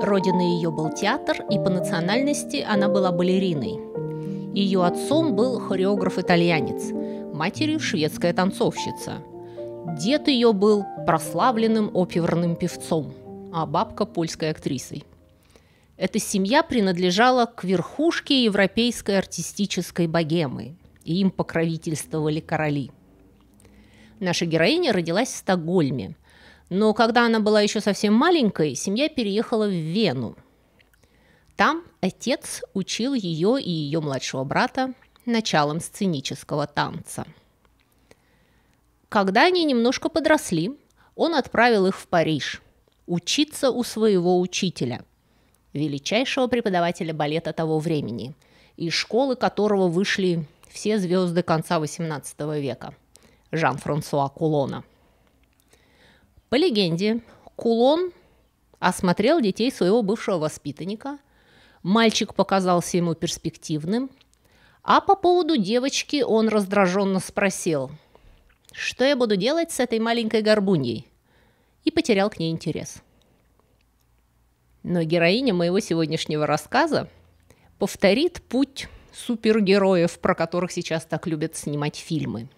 Родиной ее был театр, и по национальности она была балериной. Ее отцом был хореограф-итальянец, матерью – шведская танцовщица. Дед ее был прославленным оперным певцом, а бабка – польской актрисой. Эта семья принадлежала к верхушке европейской артистической богемы, и им покровительствовали короли. Наша героиня родилась в Стокгольме, но когда она была еще совсем маленькой, семья переехала в Вену. Там отец учил ее и ее младшего брата началом сценического танца. Когда они немножко подросли, он отправил их в Париж учиться у своего учителя, величайшего преподавателя балета того времени, из школы которого вышли все звезды конца XVIII века – Жан-Франсуа Кулона. По легенде, Кулон осмотрел детей своего бывшего воспитанника. Мальчик показался ему перспективным. А по поводу девочки он раздраженно спросил, что я буду делать с этой маленькой горбуньей, и потерял к ней интерес. Но героиня моего сегодняшнего рассказа повторит путь супергероев, про которых сейчас так любят снимать фильмы.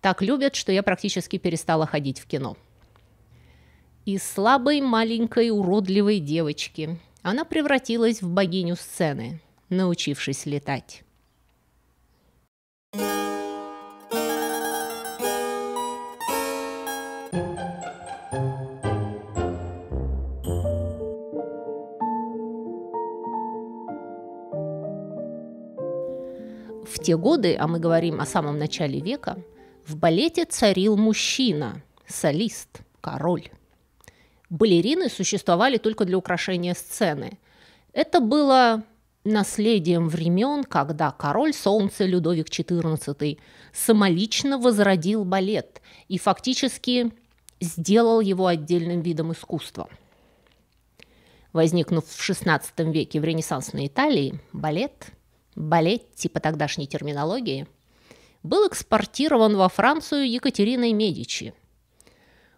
Так любят, что я практически перестала ходить в кино. И слабой маленькой уродливой девочки она превратилась в богиню сцены, научившись летать. В те годы, а мы говорим о самом начале века, в балете царил мужчина, солист, король балерины существовали только для украшения сцены. Это было наследием времен, когда король солнца Людовик XIV самолично возродил балет и фактически сделал его отдельным видом искусства. Возникнув в XVI веке в ренессансной Италии, балет, балет типа тогдашней терминологии, был экспортирован во Францию Екатериной Медичи –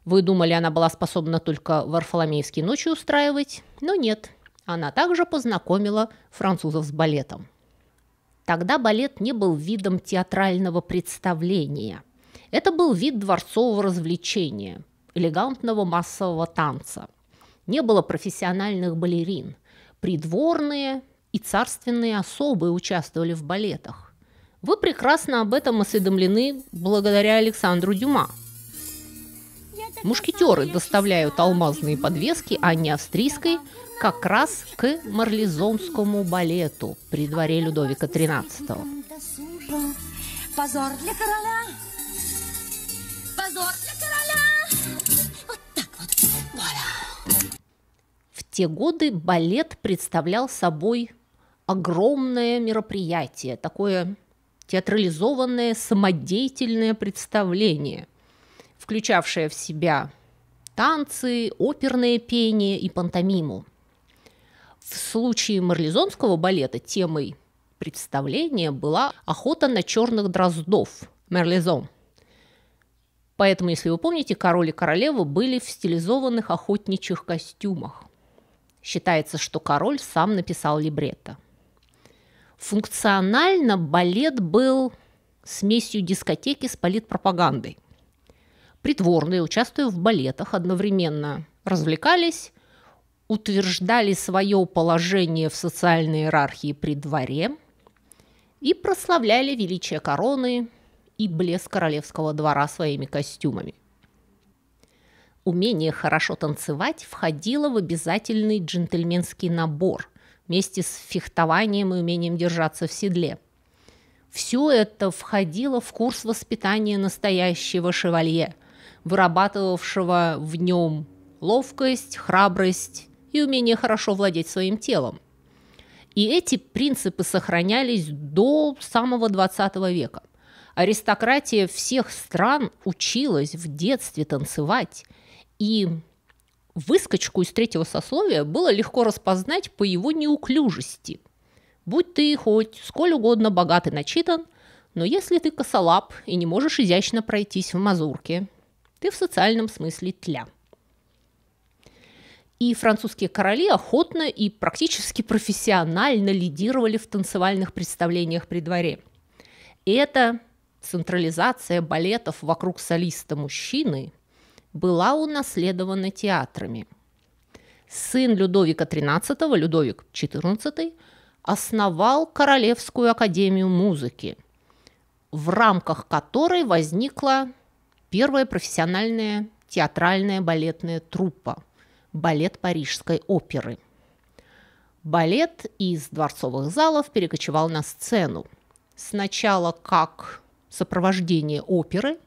вы думали, она была способна только варфоломеевские ночи устраивать? Но нет, она также познакомила французов с балетом. Тогда балет не был видом театрального представления. Это был вид дворцового развлечения, элегантного массового танца. Не было профессиональных балерин. Придворные и царственные особы участвовали в балетах. Вы прекрасно об этом осведомлены благодаря Александру Дюма – Мушкетеры доставляют алмазные подвески а не Австрийской как раз к марлезонскому балету при дворе Людовика XIII. Позор для короля! Позор для короля! Вот так вот. В те годы балет представлял собой огромное мероприятие, такое театрализованное самодеятельное представление – включавшая в себя танцы, оперное пение и пантомиму. В случае марлезонского балета темой представления была охота на черных дроздов – мерлезон. Поэтому, если вы помните, король и королева были в стилизованных охотничьих костюмах. Считается, что король сам написал либретто. Функционально балет был смесью дискотеки с политпропагандой притворные, участвуя в балетах, одновременно развлекались, утверждали свое положение в социальной иерархии при дворе и прославляли величие короны и блеск королевского двора своими костюмами. Умение хорошо танцевать входило в обязательный джентльменский набор вместе с фехтованием и умением держаться в седле. Все это входило в курс воспитания настоящего шевалье – вырабатывавшего в нем ловкость, храбрость и умение хорошо владеть своим телом. И эти принципы сохранялись до самого 20 века. Аристократия всех стран училась в детстве танцевать, и выскочку из третьего сословия было легко распознать по его неуклюжести. Будь ты хоть сколь угодно богат и начитан, но если ты косолап и не можешь изящно пройтись в мазурке ты в социальном смысле тля. И французские короли охотно и практически профессионально лидировали в танцевальных представлениях при дворе. эта централизация балетов вокруг солиста мужчины была унаследована театрами. Сын Людовика XIII, Людовик XIV, основал Королевскую академию музыки, в рамках которой возникла Первая профессиональная театральная балетная труппа – балет Парижской оперы. Балет из дворцовых залов перекочевал на сцену. Сначала как сопровождение оперы,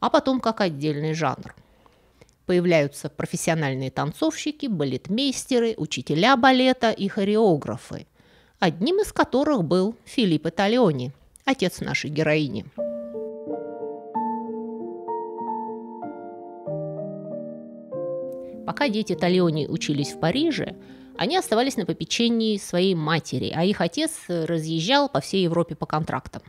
а потом как отдельный жанр. Появляются профессиональные танцовщики, балетмейстеры, учителя балета и хореографы, одним из которых был Филипп Италиони, отец нашей героини. Пока дети Талеони учились в Париже, они оставались на попечении своей матери, а их отец разъезжал по всей Европе по контрактам.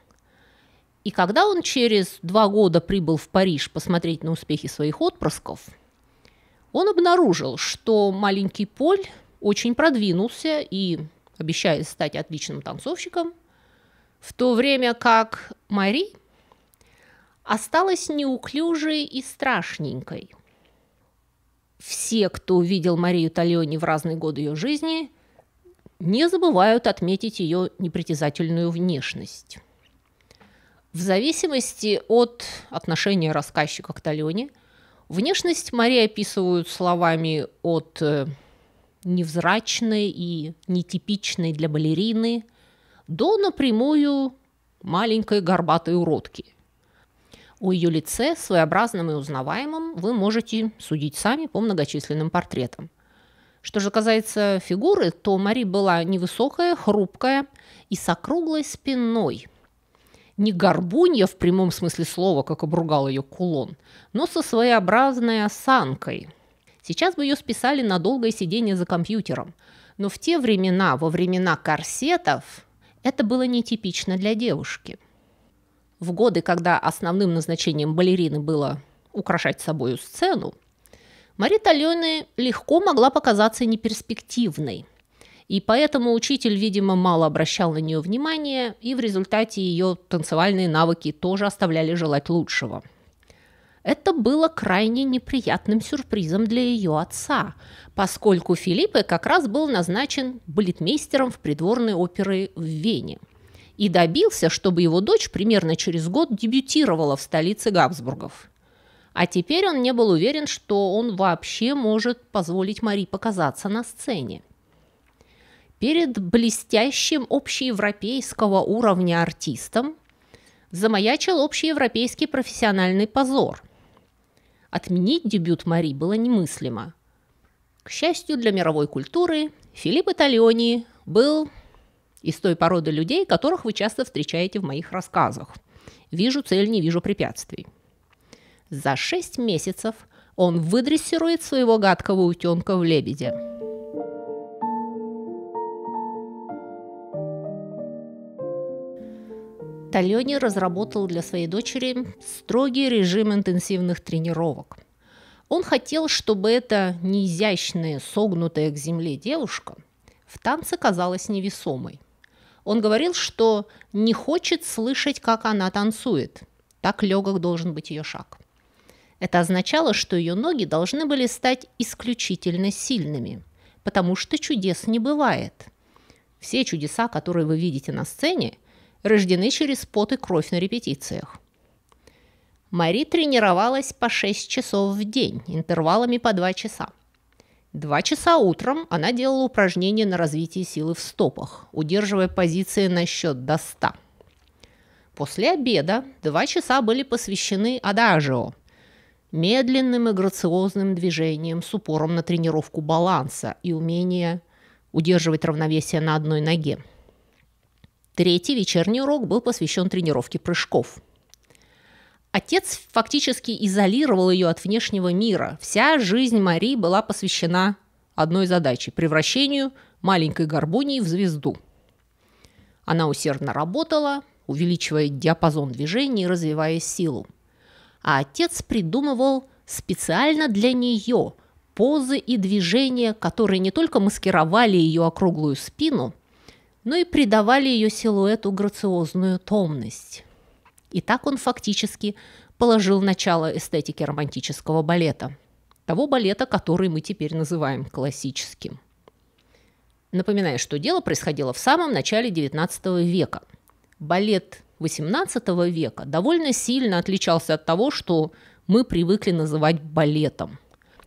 И когда он через два года прибыл в Париж посмотреть на успехи своих отпрысков, он обнаружил, что маленький Поль очень продвинулся и обещает стать отличным танцовщиком, в то время как Мари осталась неуклюжей и страшненькой – все, кто видел Марию Талиони в разные годы ее жизни, не забывают отметить ее непритязательную внешность. В зависимости от отношения рассказчика к Талионе, внешность Марии описывают словами от э, невзрачной и нетипичной для балерины до напрямую маленькой горбатой уродки. О ее лице, своеобразным и узнаваемым, вы можете судить сами по многочисленным портретам. Что же касается фигуры, то Мари была невысокая, хрупкая и с округлой спиной. Не горбунья в прямом смысле слова, как обругал ее кулон, но со своеобразной осанкой. Сейчас бы ее списали на долгое сидение за компьютером. Но в те времена, во времена корсетов, это было нетипично для девушки в годы, когда основным назначением балерины было украшать собою сцену, Мари Талене легко могла показаться неперспективной. И поэтому учитель, видимо, мало обращал на нее внимания, и в результате ее танцевальные навыки тоже оставляли желать лучшего. Это было крайне неприятным сюрпризом для ее отца, поскольку Филиппе как раз был назначен балетмейстером в придворной оперы в Вене – и добился, чтобы его дочь примерно через год дебютировала в столице Габсбургов. А теперь он не был уверен, что он вообще может позволить Мари показаться на сцене. Перед блестящим общеевропейского уровня артистом замаячил общеевропейский профессиональный позор. Отменить дебют Мари было немыслимо. К счастью для мировой культуры, Филипп Италиони был из той породы людей, которых вы часто встречаете в моих рассказах. Вижу цель, не вижу препятствий. За шесть месяцев он выдрессирует своего гадкого утенка в лебеде. Тальони разработал для своей дочери строгий режим интенсивных тренировок. Он хотел, чтобы эта неизящная, согнутая к земле девушка в танце казалась невесомой – он говорил, что не хочет слышать, как она танцует. Так легок должен быть ее шаг. Это означало, что ее ноги должны были стать исключительно сильными, потому что чудес не бывает. Все чудеса, которые вы видите на сцене, рождены через пот и кровь на репетициях. Мари тренировалась по 6 часов в день, интервалами по 2 часа. Два часа утром она делала упражнения на развитие силы в стопах, удерживая позиции на счет до 100. После обеда два часа были посвящены адажио, медленным и грациозным движением с упором на тренировку баланса и умение удерживать равновесие на одной ноге. Третий вечерний урок был посвящен тренировке прыжков – Отец фактически изолировал ее от внешнего мира. Вся жизнь Марии была посвящена одной задаче – превращению маленькой гармонии в звезду. Она усердно работала, увеличивая диапазон движений и развивая силу. А отец придумывал специально для нее позы и движения, которые не только маскировали ее округлую спину, но и придавали ее силуэту грациозную томность. И так он фактически положил начало эстетике романтического балета. Того балета, который мы теперь называем классическим. Напоминаю, что дело происходило в самом начале XIX века. Балет XVIII века довольно сильно отличался от того, что мы привыкли называть балетом.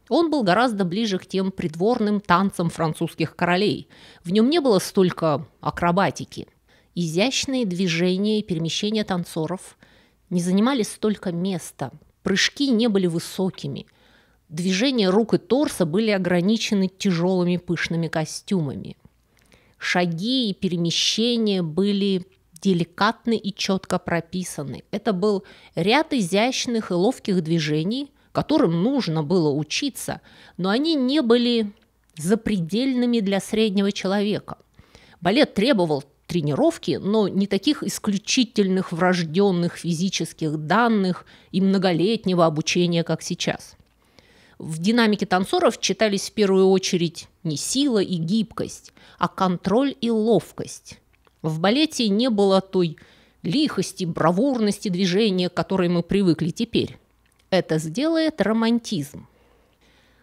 Он был гораздо ближе к тем придворным танцам французских королей. В нем не было столько акробатики – Изящные движения и перемещения танцоров не занимали столько места, прыжки не были высокими, движения рук и торса были ограничены тяжелыми пышными костюмами. Шаги и перемещения были деликатны и четко прописаны. Это был ряд изящных и ловких движений, которым нужно было учиться, но они не были запредельными для среднего человека. Балет требовал тренировки, но не таких исключительных врожденных физических данных и многолетнего обучения, как сейчас. В динамике танцоров читались в первую очередь не сила и гибкость, а контроль и ловкость. В балете не было той лихости, бравурности движения, к которой мы привыкли теперь. Это сделает романтизм.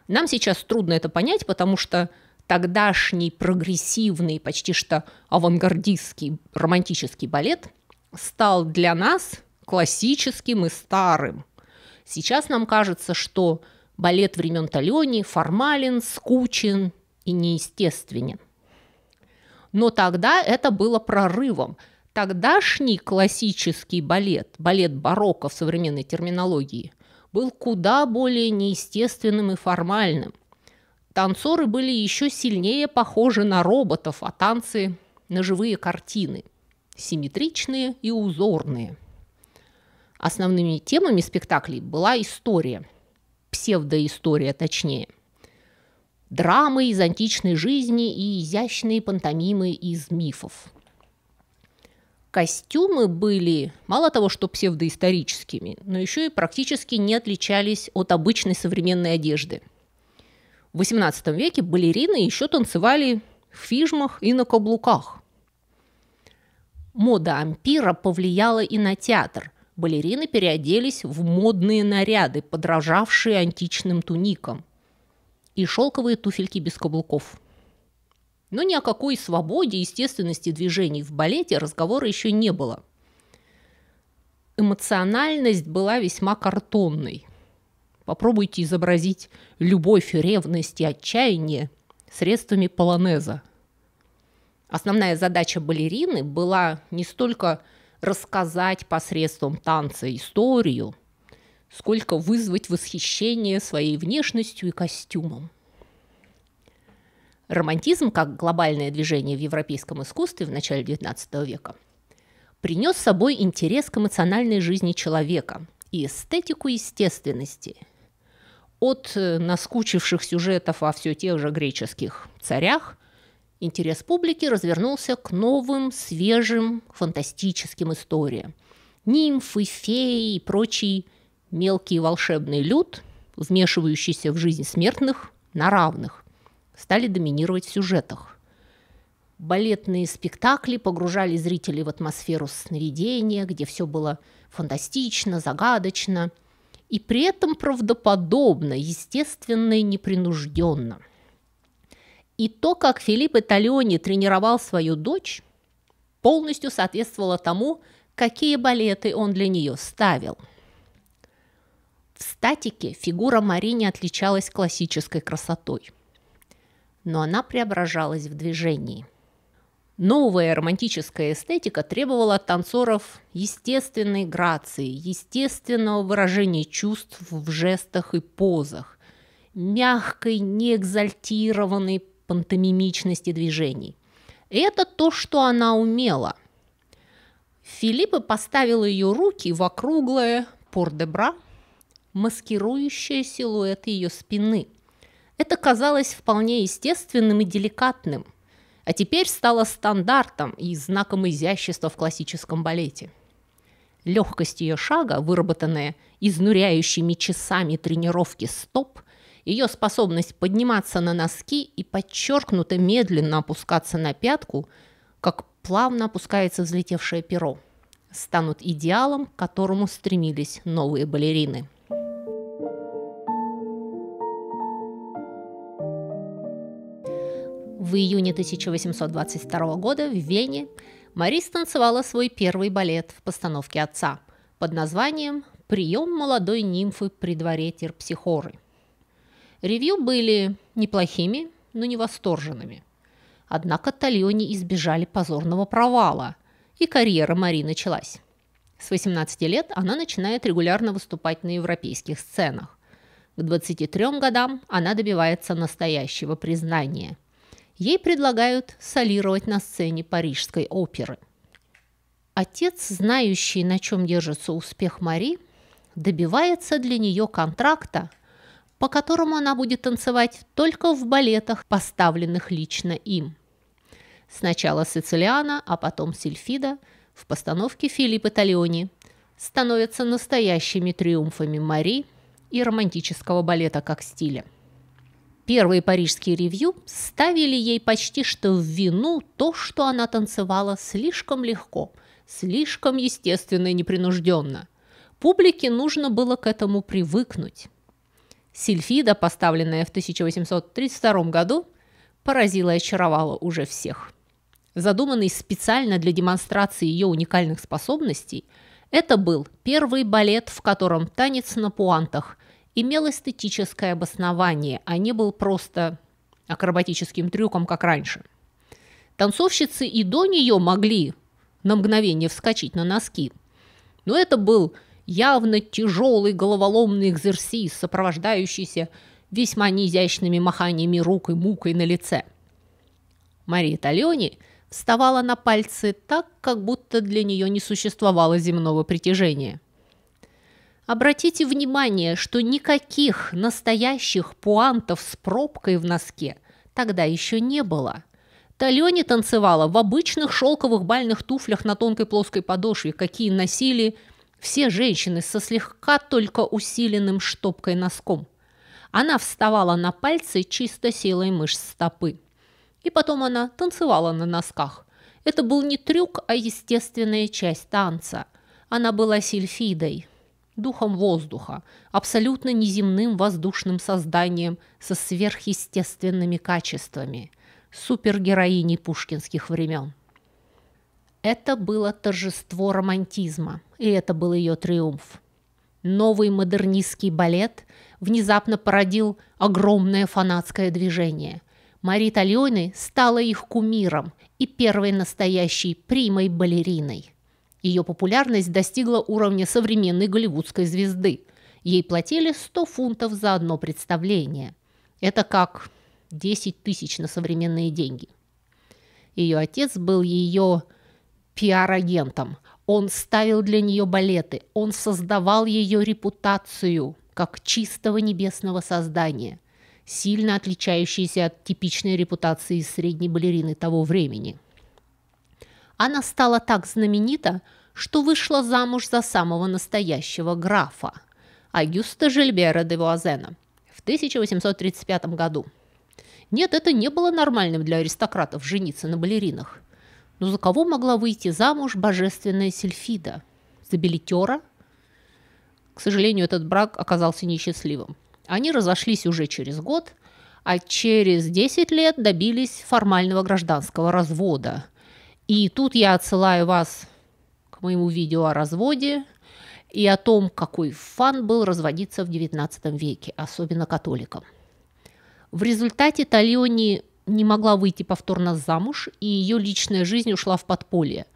Нам сейчас трудно это понять, потому что – тогдашний прогрессивный, почти что авангардистский романтический балет стал для нас классическим и старым. Сейчас нам кажется, что балет времен Талёни формален, скучен и неестественен. Но тогда это было прорывом. Тогдашний классический балет, балет барокко в современной терминологии, был куда более неестественным и формальным. Танцоры были еще сильнее похожи на роботов, а танцы – на живые картины, симметричные и узорные. Основными темами спектаклей была история, псевдоистория точнее, драмы из античной жизни и изящные пантомимы из мифов. Костюмы были мало того, что псевдоисторическими, но еще и практически не отличались от обычной современной одежды – в XVIII веке балерины еще танцевали в фижмах и на каблуках. Мода ампира повлияла и на театр. Балерины переоделись в модные наряды, подражавшие античным туникам, и шелковые туфельки без каблуков. Но ни о какой свободе и естественности движений в балете разговора еще не было. Эмоциональность была весьма картонной – Попробуйте изобразить любовь, ревность и отчаяние средствами полонеза. Основная задача балерины была не столько рассказать посредством танца историю, сколько вызвать восхищение своей внешностью и костюмом. Романтизм, как глобальное движение в европейском искусстве в начале XIX века, принес с собой интерес к эмоциональной жизни человека и эстетику естественности – от э, наскучивших сюжетов о все тех же греческих царях интерес публики развернулся к новым, свежим, фантастическим историям. Нимфы, феи и прочий мелкий волшебный люд, вмешивающийся в жизнь смертных на равных, стали доминировать в сюжетах. Балетные спектакли погружали зрителей в атмосферу сновидения, где все было фантастично, загадочно – и при этом правдоподобно, естественно и непринужденно. И то, как Филипп Италиони тренировал свою дочь, полностью соответствовало тому, какие балеты он для нее ставил. В статике фигура Мари отличалась классической красотой, но она преображалась в движении – Новая романтическая эстетика требовала от танцоров естественной грации, естественного выражения чувств в жестах и позах, мягкой, неэкзальтированной пантомимичности движений. И это то, что она умела. Филиппа поставила ее руки в округлое пор-де-бра, маскирующее силуэт ее спины. Это казалось вполне естественным и деликатным – а теперь стала стандартом и знаком изящества в классическом балете. Легкость ее шага, выработанная изнуряющими часами тренировки стоп, ее способность подниматься на носки и подчеркнуто медленно опускаться на пятку, как плавно опускается взлетевшее перо, станут идеалом, к которому стремились новые балерины. В июне 1822 года в Вене Мари танцевала свой первый балет в постановке отца под названием «Прием молодой нимфы при дворе Терпсихоры». Ревью были неплохими, но не восторженными. Однако Тальони избежали позорного провала, и карьера Мари началась. С 18 лет она начинает регулярно выступать на европейских сценах. К 23 годам она добивается настоящего признания – Ей предлагают солировать на сцене Парижской оперы. Отец, знающий, на чем держится успех Мари, добивается для нее контракта, по которому она будет танцевать только в балетах, поставленных лично им. Сначала Сицилиана, а потом Сильфида в постановке Филиппа Талиони становятся настоящими триумфами Мари и романтического балета как стиля. Первые парижские ревью ставили ей почти что в вину то, что она танцевала слишком легко, слишком естественно и непринужденно. Публике нужно было к этому привыкнуть. Сильфида, поставленная в 1832 году, поразила и очаровала уже всех. Задуманный специально для демонстрации ее уникальных способностей, это был первый балет, в котором танец на пуантах – имел эстетическое обоснование, а не был просто акробатическим трюком, как раньше. Танцовщицы и до нее могли на мгновение вскочить на носки, но это был явно тяжелый головоломный экзерсис, сопровождающийся весьма неизящными маханиями рук и мукой на лице. Мария Талёни вставала на пальцы так, как будто для нее не существовало земного притяжения. Обратите внимание, что никаких настоящих пуантов с пробкой в носке тогда еще не было. Талёни танцевала в обычных шелковых бальных туфлях на тонкой плоской подошве, какие носили все женщины со слегка только усиленным штопкой носком. Она вставала на пальцы чисто силой мышц стопы. И потом она танцевала на носках. Это был не трюк, а естественная часть танца. Она была сильфидой, духом воздуха, абсолютно неземным воздушным созданием со сверхъестественными качествами, супергероиней пушкинских времен. Это было торжество романтизма, и это был ее триумф. Новый модернистский балет внезапно породил огромное фанатское движение. Мари Тальоны стала их кумиром и первой настоящей примой-балериной. Ее популярность достигла уровня современной голливудской звезды. Ей платили 100 фунтов за одно представление. Это как 10 тысяч на современные деньги. Ее отец был ее пиар-агентом. Он ставил для нее балеты, он создавал ее репутацию как чистого небесного создания, сильно отличающейся от типичной репутации средней балерины того времени – она стала так знаменита, что вышла замуж за самого настоящего графа Агюста Жильбера де Вуазена в 1835 году. Нет, это не было нормальным для аристократов жениться на балеринах. Но за кого могла выйти замуж божественная Сельфида? За билетера? К сожалению, этот брак оказался несчастливым. Они разошлись уже через год, а через 10 лет добились формального гражданского развода, и тут я отсылаю вас к моему видео о разводе и о том, какой фан был разводиться в XIX веке, особенно католикам. В результате Талиони не могла выйти повторно замуж, и ее личная жизнь ушла в подполье.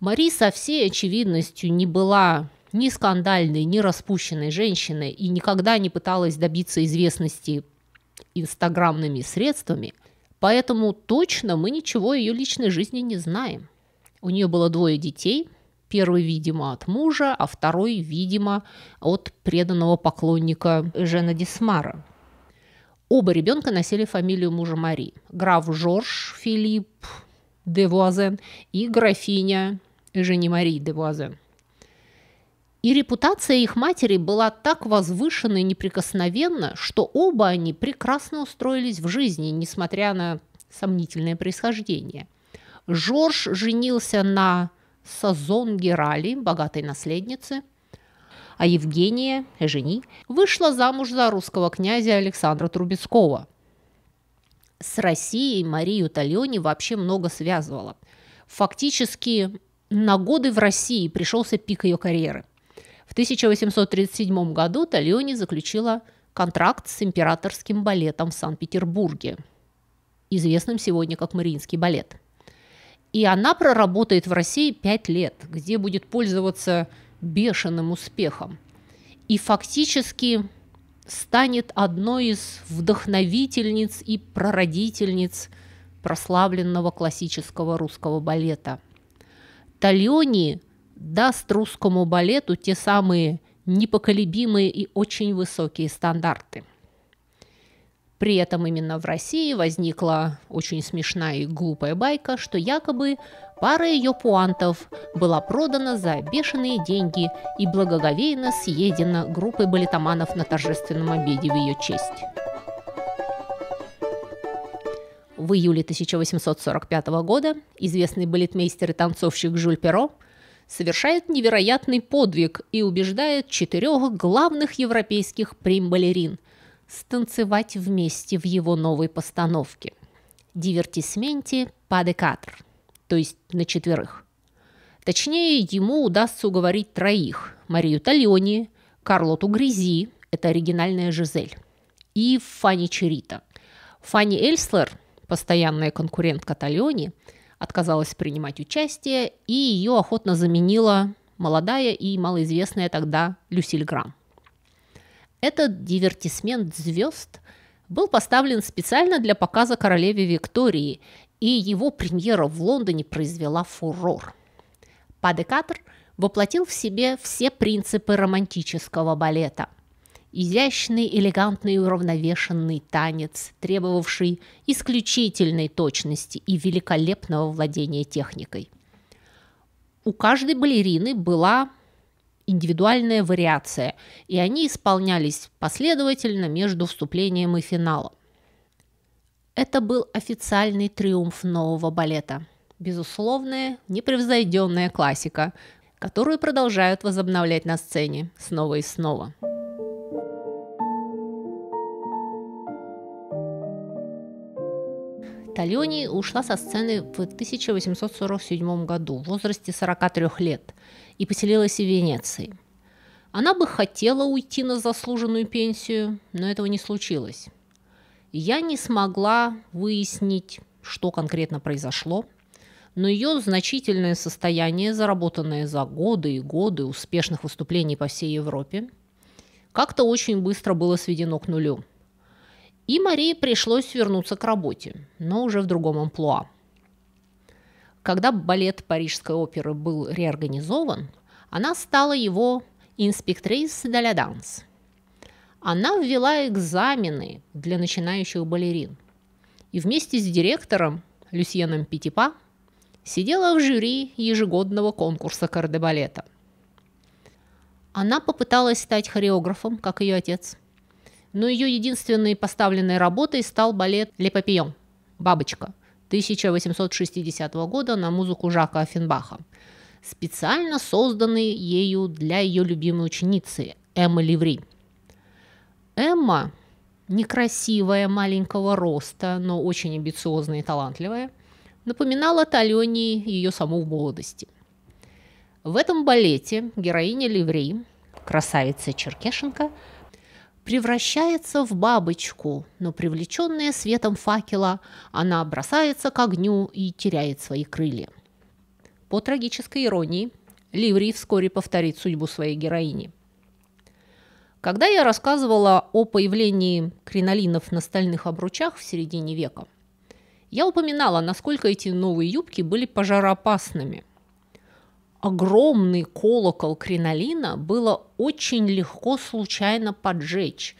Мари со всей очевидностью не была ни скандальной, ни распущенной женщиной и никогда не пыталась добиться известности инстаграмными средствами, Поэтому точно мы ничего о ее личной жизни не знаем. У нее было двое детей, первый, видимо, от мужа, а второй, видимо, от преданного поклонника Жена Дисмара. Оба ребенка носили фамилию мужа Мари. Граф Жорж Филипп де Вуазен и графиня Жени Мари де Вуазен – и репутация их матери была так возвышена и неприкосновенна, что оба они прекрасно устроились в жизни, несмотря на сомнительное происхождение. Жорж женился на Сазон Герали, богатой наследнице, а Евгения, жени, вышла замуж за русского князя Александра Трубецкого. С Россией Марию Тальони вообще много связывала. Фактически на годы в России пришелся пик ее карьеры. В 1837 году Тальони заключила контракт с императорским балетом в Санкт-Петербурге, известным сегодня как Мариинский балет. И она проработает в России пять лет, где будет пользоваться бешеным успехом. И фактически станет одной из вдохновительниц и прародительниц прославленного классического русского балета. Тальони даст русскому балету те самые непоколебимые и очень высокие стандарты. При этом именно в России возникла очень смешная и глупая байка, что якобы пара ее пуантов была продана за бешеные деньги и благоговейно съедена группой балетоманов на торжественном обеде в ее честь. В июле 1845 года известный балетмейстер и танцовщик Жюль Перо – совершает невероятный подвиг и убеждает четырех главных европейских прим-балерин станцевать вместе в его новой постановке «Дивертисменти падекатр», то есть на четверых. Точнее, ему удастся уговорить троих – Марию Тальони, Карлоту Грязи, это оригинальная Жизель, и Фанни Черита. Фанни Эльслер, постоянная конкурентка Тальони – отказалась принимать участие, и ее охотно заменила молодая и малоизвестная тогда Люсиль Грам. Этот дивертисмент звезд был поставлен специально для показа королеве Виктории, и его премьера в Лондоне произвела фурор. Падекатр воплотил в себе все принципы романтического балета – изящный, элегантный и уравновешенный танец, требовавший исключительной точности и великолепного владения техникой. У каждой балерины была индивидуальная вариация, и они исполнялись последовательно между вступлением и финалом. Это был официальный триумф нового балета. Безусловная, непревзойденная классика, которую продолжают возобновлять на сцене снова и снова. Тальони ушла со сцены в 1847 году в возрасте 43 лет и поселилась в Венеции. Она бы хотела уйти на заслуженную пенсию, но этого не случилось. Я не смогла выяснить, что конкретно произошло, но ее значительное состояние, заработанное за годы и годы успешных выступлений по всей Европе, как-то очень быстро было сведено к нулю – и Марии пришлось вернуться к работе, но уже в другом амплуа. Когда балет Парижской оперы был реорганизован, она стала его инспектрис для данс. Она ввела экзамены для начинающих балерин. И вместе с директором Люсьеном Петипа сидела в жюри ежегодного конкурса кардебалета. Она попыталась стать хореографом, как ее отец – но ее единственной поставленной работой стал балет «Лепопион» «Бабочка» 1860 года на музыку Жака Офенбаха, специально созданный ею для ее любимой ученицы Эммы Ливри. Эмма, некрасивая, маленького роста, но очень амбициозная и талантливая, напоминала Талёне ее саму в молодости. В этом балете героиня Ливри, красавица Черкешенко – превращается в бабочку, но привлеченная светом факела, она бросается к огню и теряет свои крылья. По трагической иронии, Ливри вскоре повторит судьбу своей героини. Когда я рассказывала о появлении кринолинов на стальных обручах в середине века, я упоминала, насколько эти новые юбки были пожароопасными – огромный колокол кринолина было очень легко случайно поджечь,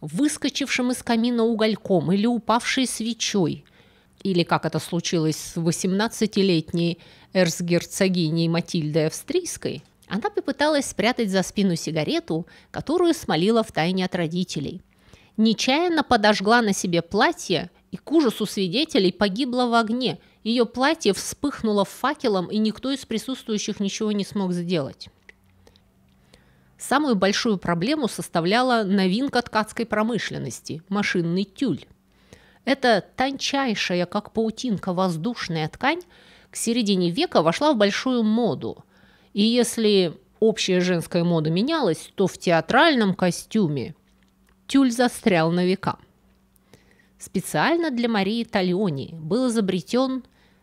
выскочившим из камина угольком или упавшей свечой, или, как это случилось с 18-летней эрцгерцогиней Матильдой Австрийской, она попыталась спрятать за спину сигарету, которую смолила втайне от родителей. Нечаянно подожгла на себе платье и к ужасу свидетелей погибла в огне. Ее платье вспыхнуло факелом, и никто из присутствующих ничего не смог сделать. Самую большую проблему составляла новинка ткацкой промышленности – машинный тюль. Эта тончайшая, как паутинка, воздушная ткань к середине века вошла в большую моду. И если общая женская мода менялась, то в театральном костюме тюль застрял на века – Специально для Марии Тальони был изобретен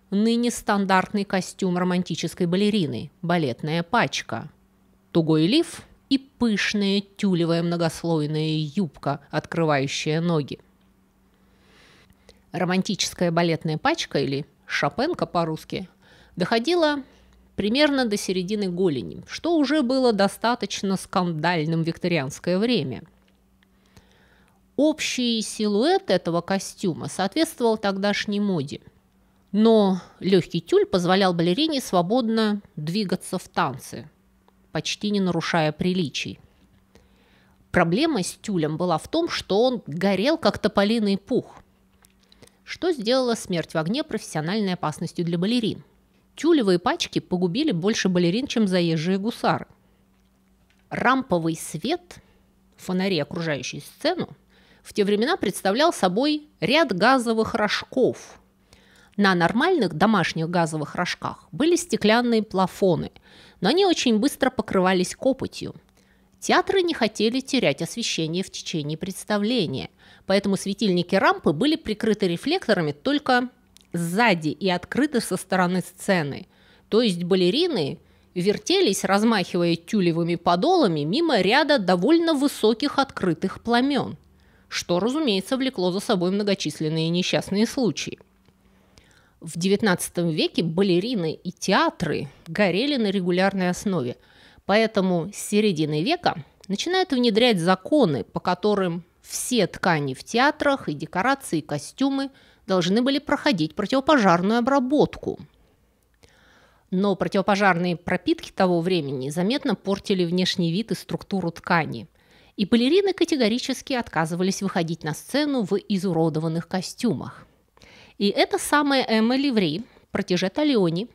ныне стандартный костюм романтической балерины – балетная пачка. Тугой лиф и пышная тюлевая многослойная юбка, открывающая ноги. Романтическая балетная пачка или шопенка по-русски доходила примерно до середины голени, что уже было достаточно скандальным в викторианское время – Общий силуэт этого костюма соответствовал тогдашней моде, но легкий тюль позволял балерине свободно двигаться в танце, почти не нарушая приличий. Проблема с тюлем была в том, что он горел, как тополиный пух, что сделало смерть в огне профессиональной опасностью для балерин. Тюлевые пачки погубили больше балерин, чем заезжие гусары. Рамповый свет, фонари, окружающие сцену, в те времена представлял собой ряд газовых рожков. На нормальных домашних газовых рожках были стеклянные плафоны, но они очень быстро покрывались копотью. Театры не хотели терять освещение в течение представления, поэтому светильники рампы были прикрыты рефлекторами только сзади и открыты со стороны сцены. То есть балерины вертелись, размахивая тюлевыми подолами, мимо ряда довольно высоких открытых пламен – что, разумеется, влекло за собой многочисленные несчастные случаи. В XIX веке балерины и театры горели на регулярной основе, поэтому с середины века начинают внедрять законы, по которым все ткани в театрах и декорации, и костюмы должны были проходить противопожарную обработку. Но противопожарные пропитки того времени заметно портили внешний вид и структуру ткани и балерины категорически отказывались выходить на сцену в изуродованных костюмах. И эта самая Эмма Ливри, протеже Талиони,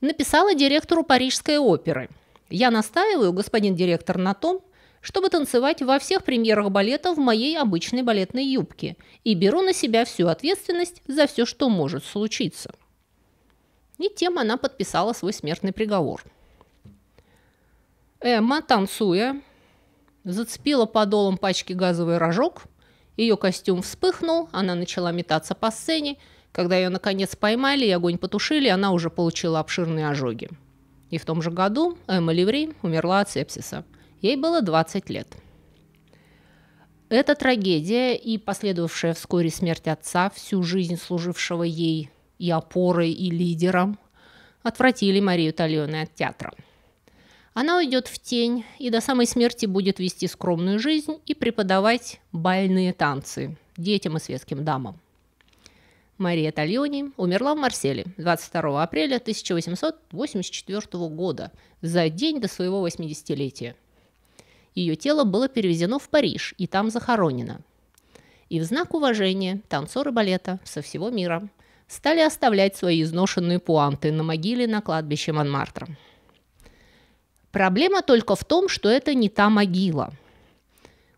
написала директору Парижской оперы. «Я настаиваю, господин директор, на том, чтобы танцевать во всех премьерах балета в моей обычной балетной юбке и беру на себя всю ответственность за все, что может случиться». И тем она подписала свой смертный приговор. Эмма, танцуя, зацепила подолом пачки газовый рожок, ее костюм вспыхнул, она начала метаться по сцене. Когда ее, наконец, поймали и огонь потушили, она уже получила обширные ожоги. И в том же году Эмма Ливри умерла от сепсиса. Ей было 20 лет. Эта трагедия и последовавшая вскоре смерть отца, всю жизнь служившего ей и опорой, и лидером, отвратили Марию Тальоне от театра – она уйдет в тень и до самой смерти будет вести скромную жизнь и преподавать бальные танцы детям и светским дамам. Мария Тальони умерла в Марселе 22 апреля 1884 года, за день до своего 80-летия. Ее тело было перевезено в Париж и там захоронено. И в знак уважения танцоры балета со всего мира стали оставлять свои изношенные пуанты на могиле на кладбище Монмартра. Проблема только в том, что это не та могила.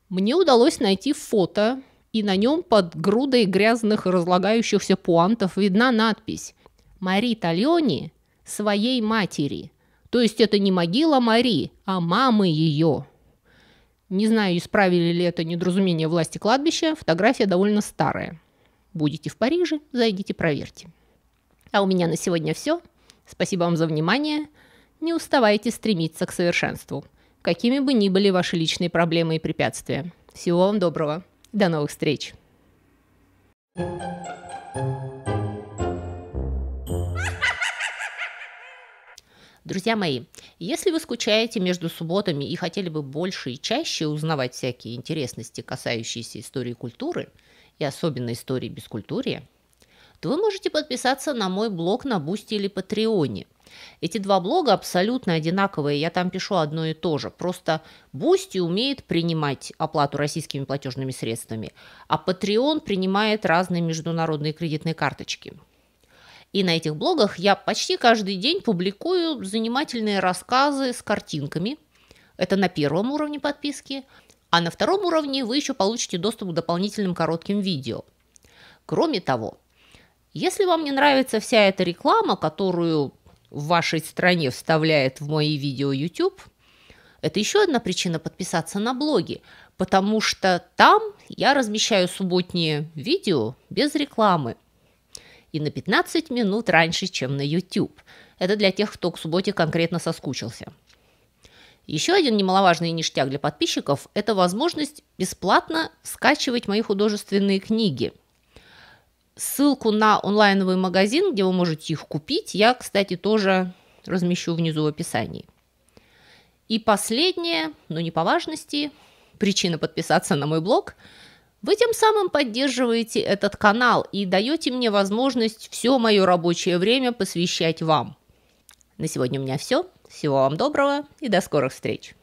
Мне удалось найти фото, и на нем под грудой грязных разлагающихся пуантов видна надпись «Мари Тальони своей матери». То есть это не могила Мари, а мамы ее. Не знаю, исправили ли это недоразумение власти кладбища, фотография довольно старая. Будете в Париже, зайдите, проверьте. А у меня на сегодня все. Спасибо вам за внимание. Не уставайте стремиться к совершенству, какими бы ни были ваши личные проблемы и препятствия. Всего вам доброго. До новых встреч. Друзья мои, если вы скучаете между субботами и хотели бы больше и чаще узнавать всякие интересности, касающиеся истории культуры и особенно истории бескультурия, то вы можете подписаться на мой блог на Бусти или Патреоне – эти два блога абсолютно одинаковые, я там пишу одно и то же. Просто Бусти умеет принимать оплату российскими платежными средствами, а Patreon принимает разные международные кредитные карточки. И на этих блогах я почти каждый день публикую занимательные рассказы с картинками. Это на первом уровне подписки. А на втором уровне вы еще получите доступ к дополнительным коротким видео. Кроме того, если вам не нравится вся эта реклама, которую в вашей стране вставляет в мои видео YouTube, это еще одна причина подписаться на блоги, потому что там я размещаю субботние видео без рекламы и на 15 минут раньше, чем на YouTube. Это для тех, кто к субботе конкретно соскучился. Еще один немаловажный ништяк для подписчиков – это возможность бесплатно скачивать мои художественные книги – Ссылку на онлайновый магазин, где вы можете их купить, я, кстати, тоже размещу внизу в описании. И последнее, но не по важности, причина подписаться на мой блог. Вы тем самым поддерживаете этот канал и даете мне возможность все мое рабочее время посвящать вам. На сегодня у меня все. Всего вам доброго и до скорых встреч.